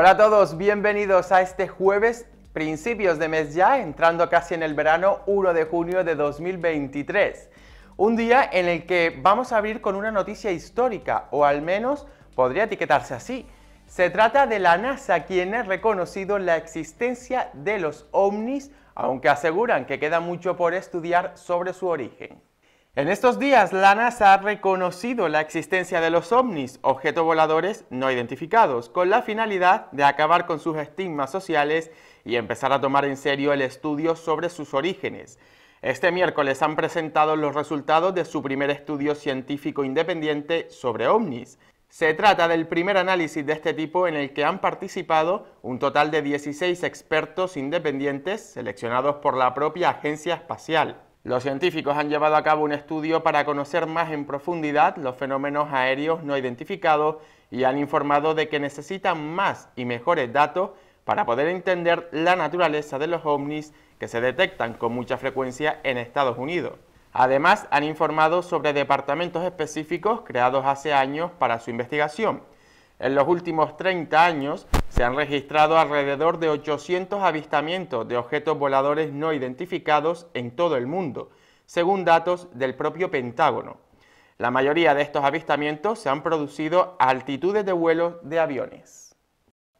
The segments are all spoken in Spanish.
Hola a todos, bienvenidos a este jueves, principios de mes ya, entrando casi en el verano, 1 de junio de 2023. Un día en el que vamos a abrir con una noticia histórica, o al menos podría etiquetarse así. Se trata de la NASA, quien ha reconocido la existencia de los ovnis, aunque aseguran que queda mucho por estudiar sobre su origen. En estos días, la NASA ha reconocido la existencia de los ovnis, objetos voladores no identificados, con la finalidad de acabar con sus estigmas sociales y empezar a tomar en serio el estudio sobre sus orígenes. Este miércoles han presentado los resultados de su primer estudio científico independiente sobre ovnis. Se trata del primer análisis de este tipo en el que han participado un total de 16 expertos independientes seleccionados por la propia agencia espacial. Los científicos han llevado a cabo un estudio para conocer más en profundidad los fenómenos aéreos no identificados y han informado de que necesitan más y mejores datos para poder entender la naturaleza de los ovnis que se detectan con mucha frecuencia en Estados Unidos. Además, han informado sobre departamentos específicos creados hace años para su investigación. En los últimos 30 años se han registrado alrededor de 800 avistamientos de objetos voladores no identificados en todo el mundo, según datos del propio Pentágono. La mayoría de estos avistamientos se han producido a altitudes de vuelo de aviones.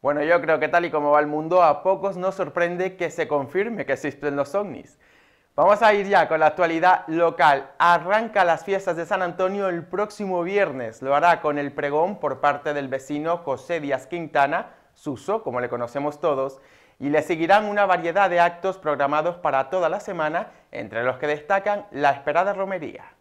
Bueno, yo creo que tal y como va el mundo, a pocos nos sorprende que se confirme que existen los ovnis. Vamos a ir ya con la actualidad local. Arranca las fiestas de San Antonio el próximo viernes. Lo hará con el pregón por parte del vecino José Díaz Quintana Suso, como le conocemos todos, y le seguirán una variedad de actos programados para toda la semana, entre los que destacan la esperada romería.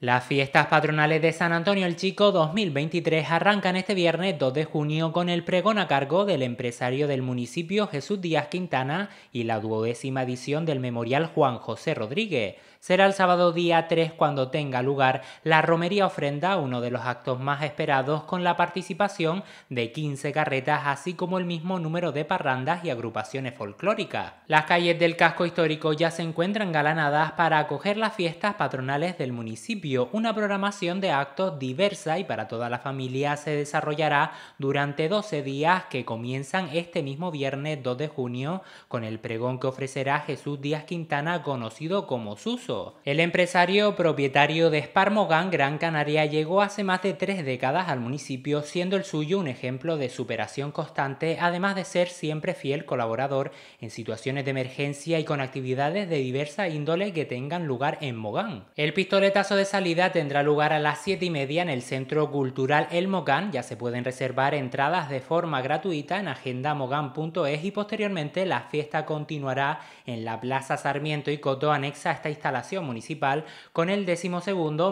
Las fiestas patronales de San Antonio el Chico 2023 arrancan este viernes 2 de junio con el pregón a cargo del empresario del municipio Jesús Díaz Quintana y la duodécima edición del Memorial Juan José Rodríguez, será el sábado día 3 cuando tenga lugar la Romería Ofrenda, uno de los actos más esperados con la participación de 15 carretas así como el mismo número de parrandas y agrupaciones folclóricas. Las calles del casco histórico ya se encuentran galanadas para acoger las fiestas patronales del municipio, una programación de actos diversa y para toda la familia se desarrollará durante 12 días que comienzan este mismo viernes 2 de junio con el pregón que ofrecerá Jesús Díaz Quintana conocido como Sus. El empresario propietario de Sparmogán Gran Canaria, llegó hace más de tres décadas al municipio, siendo el suyo un ejemplo de superación constante, además de ser siempre fiel colaborador en situaciones de emergencia y con actividades de diversa índole que tengan lugar en Mogán. El pistoletazo de salida tendrá lugar a las siete y media en el Centro Cultural El Mogán. Ya se pueden reservar entradas de forma gratuita en agendamogan.es y posteriormente la fiesta continuará en la Plaza Sarmiento y Coto anexa a esta instalación Municipal con el 12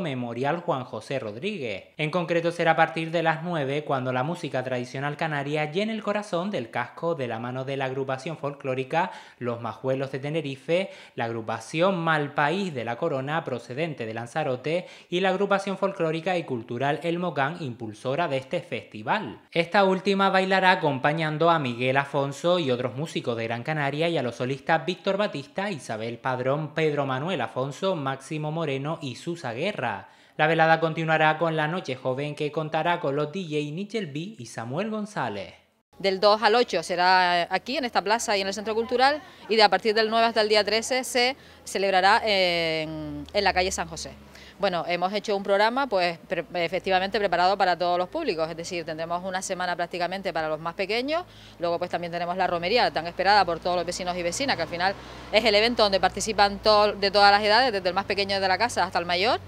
Memorial Juan José Rodríguez. En concreto será a partir de las 9 cuando la música tradicional canaria llene el corazón del casco de la mano de la agrupación folclórica Los Majuelos de Tenerife, la agrupación Mal País de la Corona procedente de Lanzarote y la agrupación folclórica y cultural El Mogán impulsora de este festival. Esta última bailará acompañando a Miguel Afonso y otros músicos de Gran Canaria y a los solistas Víctor Batista, Isabel Padrón, Pedro Manuel Afonso Máximo Moreno y Susa Guerra. La velada continuará con La Noche Joven que contará con los DJ Nichel B y Samuel González del 2 al 8 será aquí en esta plaza y en el Centro Cultural y de a partir del 9 hasta el día 13 se celebrará en, la calle San José. Bueno, hemos hecho un programa pues efectivamente preparado para todos los públicos, es decir, tendremos una semana prácticamente para los más pequeños, luego pues también tenemos la romería tan esperada por todos los vecinos y vecinas, que al final es el evento donde participan de todas las edades, desde el más pequeño de la casa hasta el mayor,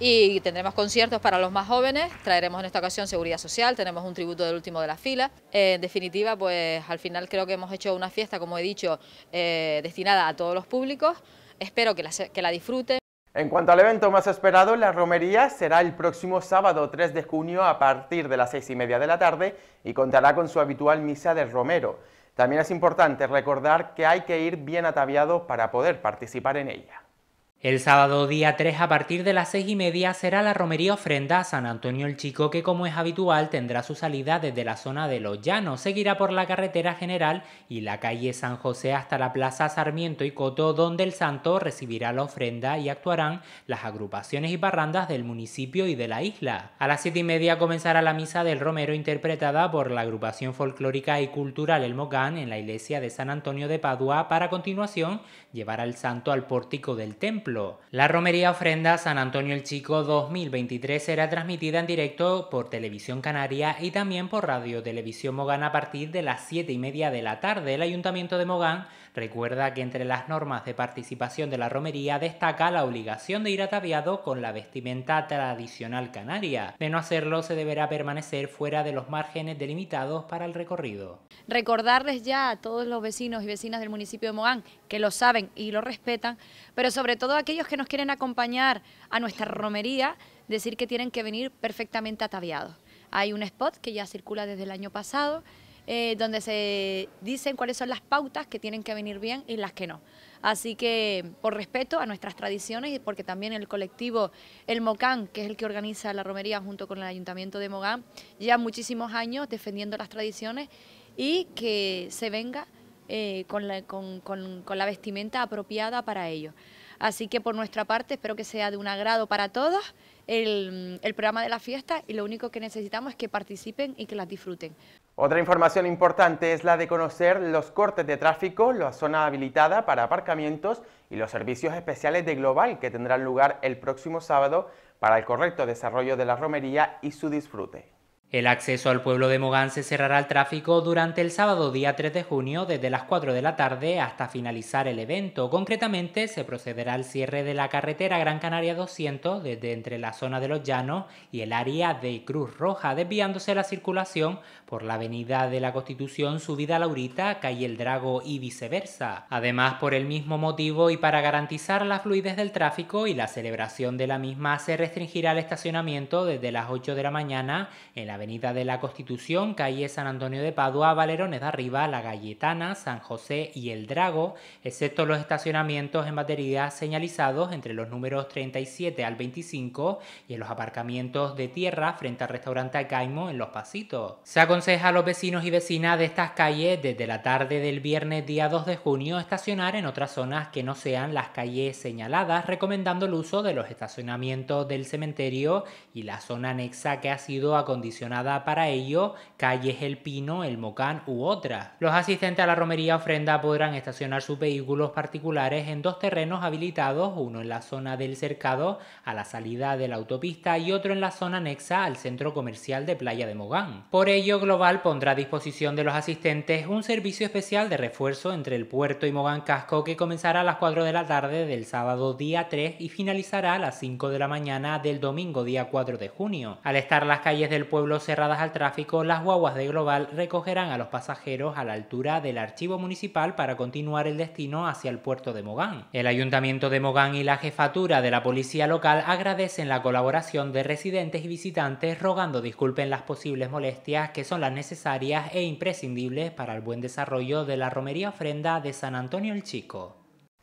y tendremos conciertos para los más jóvenes, traeremos en esta ocasión seguridad social, tenemos un tributo del último de la fila. En definitiva, pues al final creo que hemos hecho una fiesta, como he dicho, eh, destinada a todos los públicos. Espero que la, disfruten. En cuanto al evento más esperado, la romería será el próximo sábado 3 de junio a partir de las 6 y media de la tarde y contará con su habitual misa de romero. También es importante recordar que hay que ir bien ataviado para poder participar en ella. El sábado día 3 a partir de las 6 y media será la romería ofrenda a San Antonio el Chico que como es habitual tendrá su salida desde la zona de Los Llanos, seguirá por la carretera general y la calle San José hasta la plaza Sarmiento y Coto donde el santo recibirá la ofrenda y actuarán las agrupaciones y parrandas del municipio y de la isla. A las 7 y media comenzará la misa del romero interpretada por la agrupación folclórica y cultural El Mocán en la iglesia de San Antonio de Padua para continuación llevar al santo al pórtico del templo la romería ofrenda San Antonio el Chico 2023 será transmitida en directo por Televisión Canaria y también por Radio Televisión Mogán a partir de las 7 y media de la tarde. El Ayuntamiento de Mogán recuerda que entre las normas de participación de la romería destaca la obligación de ir ataviado con la vestimenta tradicional canaria. De no hacerlo se deberá permanecer fuera de los márgenes delimitados para el recorrido. Recordarles ya a todos los vecinos y vecinas del municipio de Mogán que lo saben y lo respetan, pero sobre todo aquellos que nos quieren acompañar a nuestra romería, decir que tienen que venir perfectamente ataviados. Hay un spot que ya circula desde el año pasado, eh, donde se dicen cuáles son las pautas que tienen que venir bien y las que no. Así que por respeto a nuestras tradiciones y porque también el colectivo El Mocán, que es el que organiza la romería junto con el Ayuntamiento de Mogán, lleva muchísimos años defendiendo las tradiciones y que se venga eh, con, la, con la vestimenta apropiada para ello. Así que por nuestra parte espero que sea de un agrado para todos el, el programa de la fiesta y lo único que necesitamos es que participen y que las disfruten. Otra información importante es la de conocer los cortes de tráfico, la zona habilitada para aparcamientos y los servicios especiales de Global que tendrán lugar el próximo sábado para el correcto desarrollo de la romería y su disfrute. El acceso al pueblo de Mogán se cerrará al tráfico durante el sábado día 3 de junio desde las 4 de la tarde hasta finalizar el evento. Concretamente se procederá al cierre de la carretera Gran Canaria 200 desde entre la zona de Los Llanos y el área de Cruz Roja, desviándose la circulación por la avenida de la Constitución, subida a Laurita, calle El Drago y viceversa. Además, por el mismo motivo y para garantizar la fluidez del tráfico y la celebración de la misma, se restringirá el estacionamiento desde las 8 de la mañana en la Avenida de la Constitución, calle San Antonio de Padua, Valerones de Arriba, La Galletana, San José y El Drago, excepto los estacionamientos en batería señalizados entre los números 37 al 25 y en los aparcamientos de tierra frente al restaurante Caimo en Los Pasitos. Se aconseja a los vecinos y vecinas de estas calles desde la tarde del viernes día 2 de junio estacionar en otras zonas que no sean las calles señaladas, recomendando el uso de los estacionamientos del cementerio y la zona anexa que ha sido acondicionada para ello, calles El Pino, El Mocán u otras. Los asistentes a la romería ofrenda podrán estacionar sus vehículos particulares en dos terrenos habilitados, uno en la zona del cercado a la salida de la autopista y otro en la zona anexa al centro comercial de Playa de Mogán. Por ello, Global pondrá a disposición de los asistentes un servicio especial de refuerzo entre el puerto y Mogán Casco que comenzará a las 4 de la tarde del sábado día 3 y finalizará a las 5 de la mañana del domingo día 4 de junio. Al estar las calles del pueblo cerradas al tráfico, las guaguas de Global recogerán a los pasajeros a la altura del archivo municipal para continuar el destino hacia el puerto de Mogán. El ayuntamiento de Mogán y la jefatura de la policía local agradecen la colaboración de residentes y visitantes rogando disculpen las posibles molestias que son las necesarias e imprescindibles para el buen desarrollo de la romería ofrenda de San Antonio el Chico.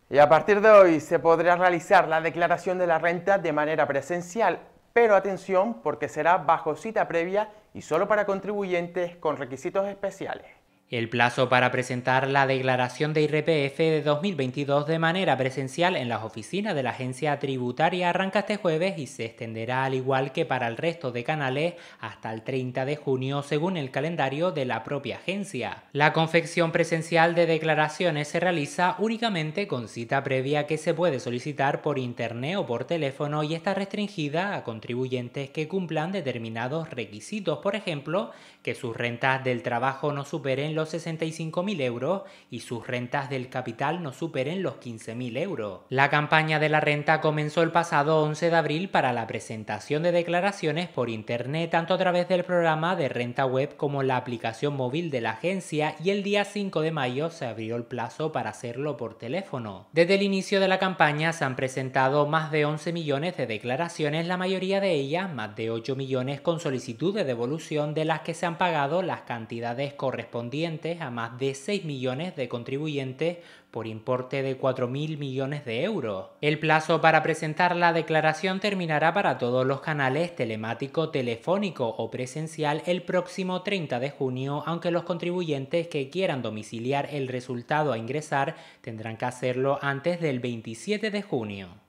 Y a partir de hoy se podrá realizar la declaración de la renta de manera presencial pero atención porque será bajo cita previa y solo para contribuyentes con requisitos especiales. El plazo para presentar la declaración de IRPF de 2022 de manera presencial en las oficinas de la agencia tributaria arranca este jueves y se extenderá al igual que para el resto de canales hasta el 30 de junio según el calendario de la propia agencia. La confección presencial de declaraciones se realiza únicamente con cita previa que se puede solicitar por internet o por teléfono y está restringida a contribuyentes que cumplan determinados requisitos, por ejemplo, que sus rentas del trabajo no superen los 65.000 euros y sus rentas del capital no superen los 15.000 euros. La campaña de la renta comenzó el pasado 11 de abril para la presentación de declaraciones por Internet, tanto a través del programa de renta web como la aplicación móvil de la agencia y el día 5 de mayo se abrió el plazo para hacerlo por teléfono. Desde el inicio de la campaña se han presentado más de 11 millones de declaraciones, la mayoría de ellas, más de 8 millones, con solicitud de devolución de las que se han pagado las cantidades correspondientes a más de 6 millones de contribuyentes por importe de mil millones de euros. El plazo para presentar la declaración terminará para todos los canales telemático, telefónico o presencial el próximo 30 de junio, aunque los contribuyentes que quieran domiciliar el resultado a ingresar tendrán que hacerlo antes del 27 de junio.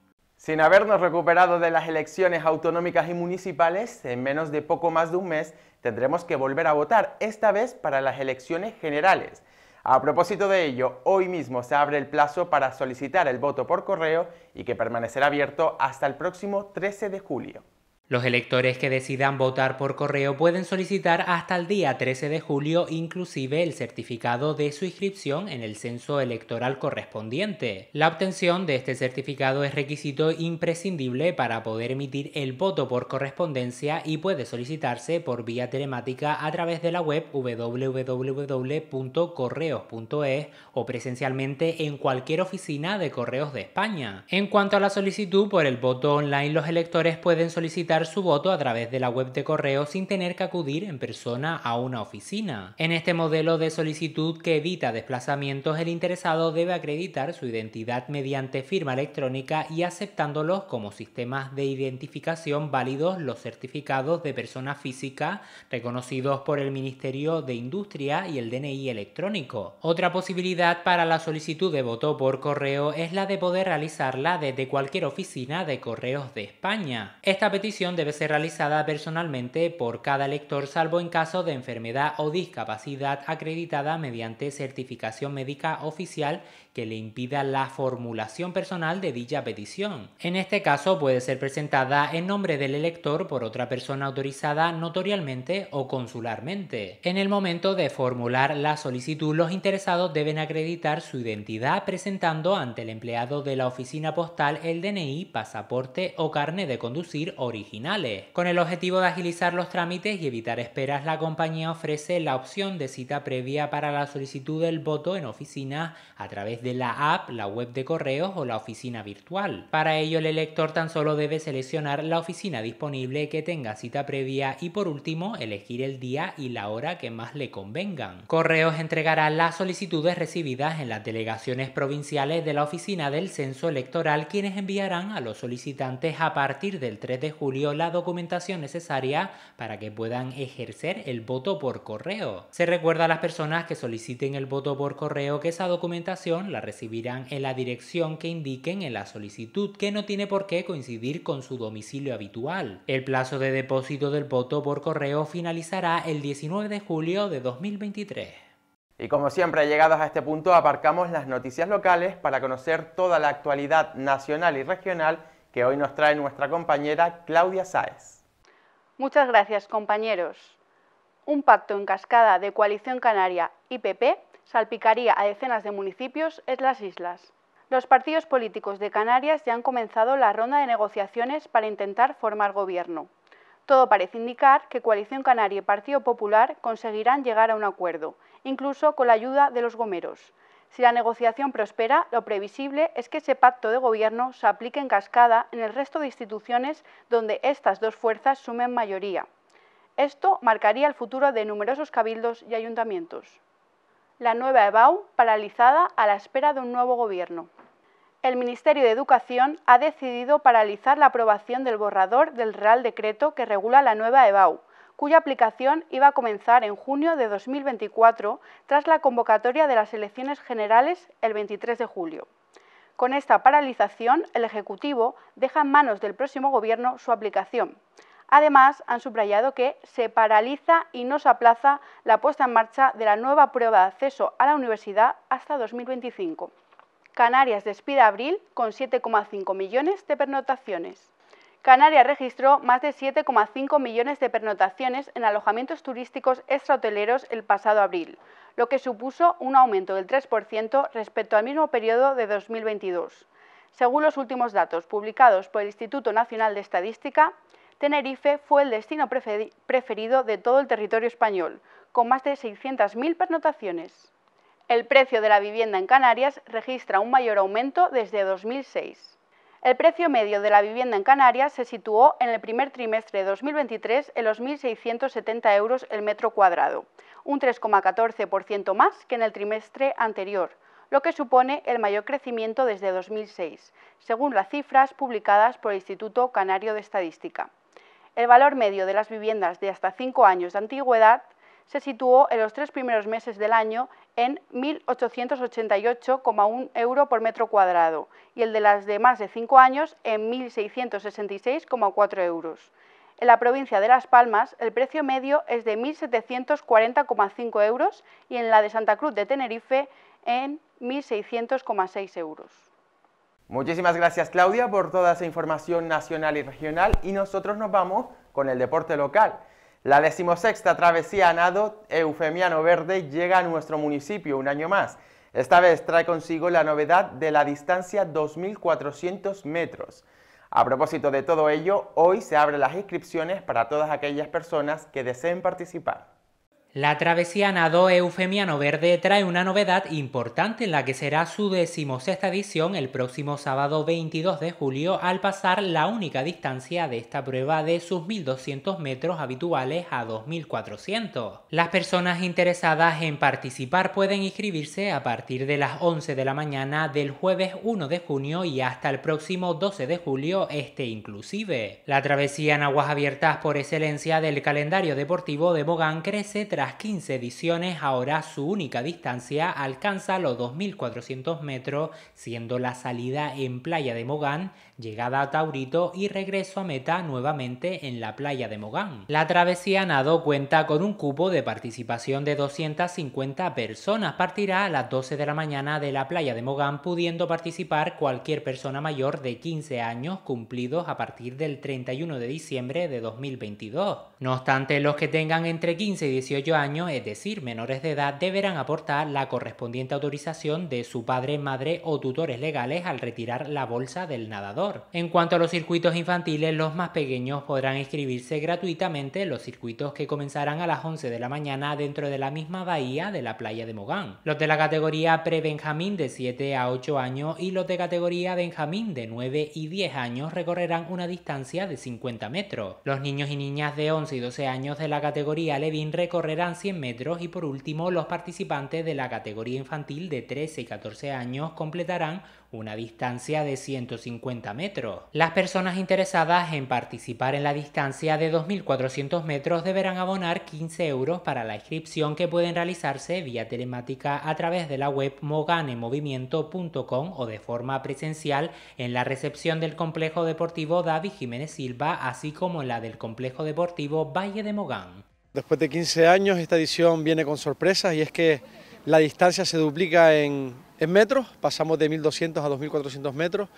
Sin habernos recuperado de las elecciones autonómicas y municipales, en menos de poco más de un mes tendremos que volver a votar, esta vez para las elecciones generales. A propósito de ello, hoy mismo se abre el plazo para solicitar el voto por correo y que permanecerá abierto hasta el próximo 13 de julio. Los electores que decidan votar por correo pueden solicitar hasta el día 13 de julio inclusive el certificado de su inscripción en el censo electoral correspondiente. La obtención de este certificado es requisito imprescindible para poder emitir el voto por correspondencia y puede solicitarse por vía telemática a través de la web www.correos.es o presencialmente en cualquier oficina de correos de España. En cuanto a la solicitud por el voto online, los electores pueden solicitar su voto a través de la web de correo sin tener que acudir en persona a una oficina. En este modelo de solicitud que evita desplazamientos, el interesado debe acreditar su identidad mediante firma electrónica y aceptándolos como sistemas de identificación válidos los certificados de persona física reconocidos por el Ministerio de Industria y el DNI electrónico. Otra posibilidad para la solicitud de voto por correo es la de poder realizarla desde cualquier oficina de correos de España. Esta petición debe ser realizada personalmente por cada lector salvo en caso de enfermedad o discapacidad acreditada mediante certificación médica oficial que le impida la formulación personal de dicha petición. En este caso puede ser presentada en nombre del elector por otra persona autorizada notorialmente o consularmente. En el momento de formular la solicitud, los interesados deben acreditar su identidad presentando ante el empleado de la oficina postal el DNI, pasaporte o carne de conducir originales. Con el objetivo de agilizar los trámites y evitar esperas, la compañía ofrece la opción de cita previa para la solicitud del voto en oficina a través de la app, la web de correos o la oficina virtual. Para ello el elector tan solo debe seleccionar la oficina disponible que tenga cita previa y por último elegir el día y la hora que más le convengan. Correos entregará las solicitudes recibidas en las delegaciones provinciales de la oficina del censo electoral quienes enviarán a los solicitantes a partir del 3 de julio la documentación necesaria para que puedan ejercer el voto por correo. Se recuerda a las personas que soliciten el voto por correo que esa documentación la recibirán en la dirección que indiquen en la solicitud, que no tiene por qué coincidir con su domicilio habitual. El plazo de depósito del voto por correo finalizará el 19 de julio de 2023. Y como siempre, llegados a este punto, aparcamos las noticias locales para conocer toda la actualidad nacional y regional que hoy nos trae nuestra compañera Claudia Sáez. Muchas gracias, compañeros. Un pacto en cascada de Coalición Canaria y PP salpicaría a decenas de municipios es las islas. Los partidos políticos de Canarias ya han comenzado la ronda de negociaciones para intentar formar gobierno. Todo parece indicar que Coalición Canaria y Partido Popular conseguirán llegar a un acuerdo, incluso con la ayuda de los gomeros. Si la negociación prospera, lo previsible es que ese pacto de gobierno se aplique en cascada en el resto de instituciones donde estas dos fuerzas sumen mayoría. Esto marcaría el futuro de numerosos cabildos y ayuntamientos la nueva EBAU paralizada a la espera de un nuevo gobierno. El Ministerio de Educación ha decidido paralizar la aprobación del borrador del Real Decreto que regula la nueva EBAU, cuya aplicación iba a comenzar en junio de 2024 tras la convocatoria de las elecciones generales el 23 de julio. Con esta paralización, el Ejecutivo deja en manos del próximo Gobierno su aplicación, Además, han subrayado que se paraliza y no se aplaza la puesta en marcha de la nueva prueba de acceso a la universidad hasta 2025. Canarias despide abril con 7,5 millones de pernotaciones. Canarias registró más de 7,5 millones de pernotaciones en alojamientos turísticos extrahoteleros el pasado abril, lo que supuso un aumento del 3% respecto al mismo periodo de 2022. Según los últimos datos publicados por el Instituto Nacional de Estadística, Tenerife fue el destino preferido de todo el territorio español, con más de 600.000 pernotaciones. El precio de la vivienda en Canarias registra un mayor aumento desde 2006. El precio medio de la vivienda en Canarias se situó en el primer trimestre de 2023 en los 1.670 euros el metro cuadrado, un 3,14% más que en el trimestre anterior, lo que supone el mayor crecimiento desde 2006, según las cifras publicadas por el Instituto Canario de Estadística el valor medio de las viviendas de hasta 5 años de antigüedad se situó en los tres primeros meses del año en 1.888,1 euros por metro cuadrado y el de las de más de 5 años en 1.666,4 euros. En la provincia de Las Palmas, el precio medio es de 1.740,5 euros y en la de Santa Cruz de Tenerife en 1.600,6 euros. Muchísimas gracias Claudia por toda esa información nacional y regional y nosotros nos vamos con el deporte local. La decimosexta travesía a nado Eufemiano Verde llega a nuestro municipio un año más. Esta vez trae consigo la novedad de la distancia 2.400 metros. A propósito de todo ello, hoy se abren las inscripciones para todas aquellas personas que deseen participar. La travesía Nado Eufemiano Verde trae una novedad importante en la que será su decimosexta edición el próximo sábado 22 de julio al pasar la única distancia de esta prueba de sus 1.200 metros habituales a 2.400. Las personas interesadas en participar pueden inscribirse a partir de las 11 de la mañana del jueves 1 de junio y hasta el próximo 12 de julio este inclusive. La travesía en aguas abiertas por excelencia del calendario deportivo de Bogán crece tras tras 15 ediciones, ahora su única distancia alcanza los 2.400 metros, siendo la salida en Playa de Mogán llegada a Taurito y regreso a meta nuevamente en la playa de Mogán. La travesía nado cuenta con un cupo de participación de 250 personas. Partirá a las 12 de la mañana de la playa de Mogán pudiendo participar cualquier persona mayor de 15 años cumplidos a partir del 31 de diciembre de 2022. No obstante, los que tengan entre 15 y 18 años, es decir, menores de edad, deberán aportar la correspondiente autorización de su padre, madre o tutores legales al retirar la bolsa del nadador. En cuanto a los circuitos infantiles, los más pequeños podrán inscribirse gratuitamente los circuitos que comenzarán a las 11 de la mañana dentro de la misma bahía de la playa de Mogán. Los de la categoría pre-Benjamín de 7 a 8 años y los de categoría Benjamín de 9 y 10 años recorrerán una distancia de 50 metros. Los niños y niñas de 11 y 12 años de la categoría Levin recorrerán 100 metros y por último los participantes de la categoría infantil de 13 y 14 años completarán una distancia de 150 metros. Las personas interesadas en participar en la distancia de 2.400 metros deberán abonar 15 euros para la inscripción que pueden realizarse vía telemática a través de la web moganemovimiento.com o de forma presencial en la recepción del complejo deportivo David Jiménez Silva, así como en la del complejo deportivo Valle de Mogán. Después de 15 años, esta edición viene con sorpresas y es que la distancia se duplica en en metros pasamos de 1.200 a 2.400 metros,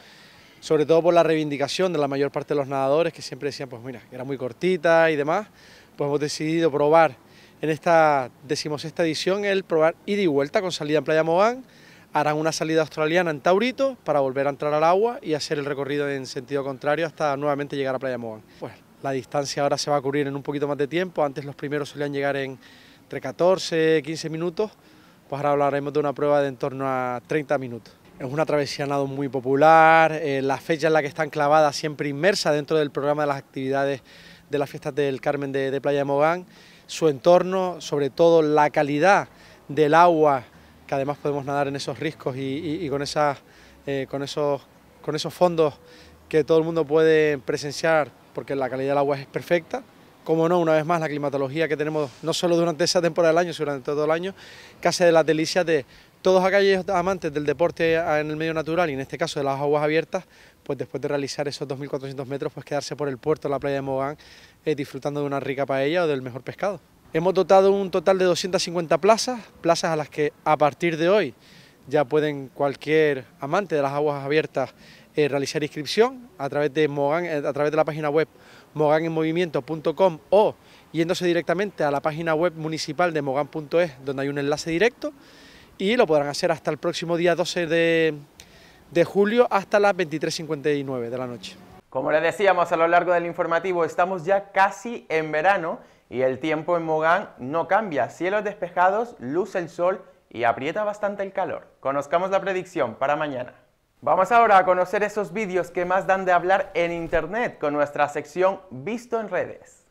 sobre todo por la reivindicación de la mayor parte de los nadadores que siempre decían, pues mira, era muy cortita y demás, pues hemos decidido probar en esta decimosexta edición el probar ida y vuelta con salida en Playa Mogán, harán una salida australiana en Taurito para volver a entrar al agua y hacer el recorrido en sentido contrario hasta nuevamente llegar a Playa Mogán. Pues la distancia ahora se va a cubrir en un poquito más de tiempo, antes los primeros solían llegar en entre 14, 15 minutos, pues ahora hablaremos de una prueba de en torno a 30 minutos. Es una travesía nado muy popular, eh, la fecha en la que están clavadas siempre inmersa dentro del programa de las actividades de las fiestas del Carmen de, Playa de Mogán, su entorno, sobre todo la calidad del agua, que además podemos nadar en esos riscos y, con, esas, eh, con, esos, con esos fondos que todo el mundo puede presenciar porque la calidad del agua es perfecta como no, una vez más, la climatología que tenemos no solo durante esa temporada del año, sino durante todo el año, casi de las delicias de todos aquellos amantes del deporte en el medio natural y en este caso de las aguas abiertas, pues después de realizar esos 2.400 metros, pues quedarse por el puerto, la playa de Mogán, eh, disfrutando de una rica paella o del mejor pescado. Hemos dotado un total de 250 plazas, plazas a las que a partir de hoy ya pueden cualquier amante de las aguas abiertas eh, realizar inscripción a través de Mogán, eh, a través de la página web moganenmovimiento.com o yéndose directamente a la página web municipal de mogan.es donde hay un enlace directo y lo podrán hacer hasta el próximo día 12 de, julio hasta las 23.59 de la noche. Como les decíamos a lo largo del informativo, estamos ya casi en verano y el tiempo en Mogán no cambia. Cielos despejados, luce el sol y aprieta bastante el calor. Conozcamos la predicción para mañana. Vamos ahora a conocer esos vídeos que más dan de hablar en Internet con nuestra sección Visto en redes.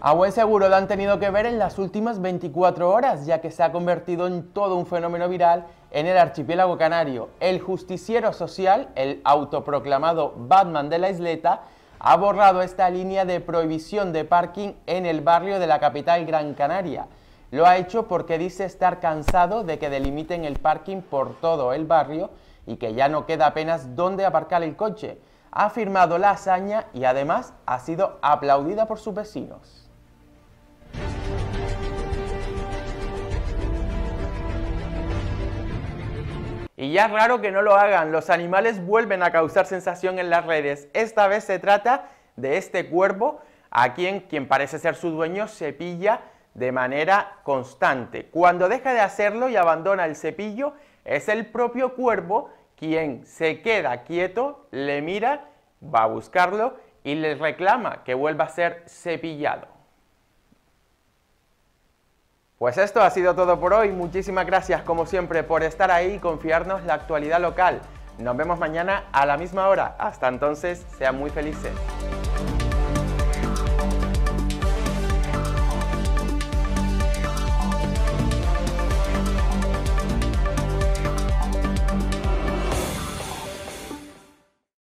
A buen seguro lo han tenido que ver en las últimas 24 horas, ya que se ha convertido en todo un fenómeno viral en el archipiélago canario. El justiciero social, el autoproclamado Batman de la isleta, ha borrado esta línea de prohibición de parking en el barrio de la capital Gran Canaria. Lo ha hecho porque dice estar cansado de que delimiten el parking por todo el barrio y que ya no queda apenas dónde aparcar el coche. Ha firmado la hazaña y además ha sido aplaudida por sus vecinos. Y ya es raro que no lo hagan, los animales vuelven a causar sensación en las redes. Esta vez se trata de este cuervo a quien quien parece ser su dueño cepilla de manera constante. Cuando deja de hacerlo y abandona el cepillo, es el propio cuervo quien se queda quieto, le mira, va a buscarlo y le reclama que vuelva a ser cepillado. Pues esto ha sido todo por hoy, muchísimas gracias como siempre por estar ahí y confiarnos la actualidad local. Nos vemos mañana a la misma hora, hasta entonces sean muy felices.